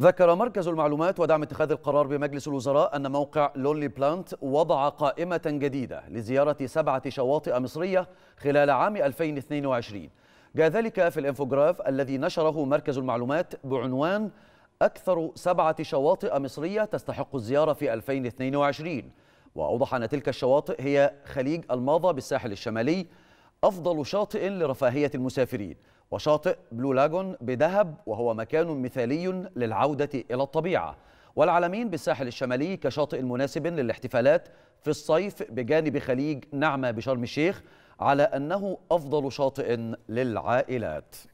ذكر مركز المعلومات ودعم اتخاذ القرار بمجلس الوزراء أن موقع لونلي بلانت وضع قائمة جديدة لزيارة سبعة شواطئ مصرية خلال عام 2022 جاء ذلك في الانفوجراف الذي نشره مركز المعلومات بعنوان أكثر سبعة شواطئ مصرية تستحق الزيارة في 2022 وأوضح أن تلك الشواطئ هي خليج الماضة بالساحل الشمالي أفضل شاطئ لرفاهية المسافرين وشاطئ بلو لاجون بدهب وهو مكان مثالي للعودة إلى الطبيعة والعالمين بالساحل الشمالي كشاطئ مناسب للاحتفالات في الصيف بجانب خليج نعمة بشرم الشيخ على أنه أفضل شاطئ للعائلات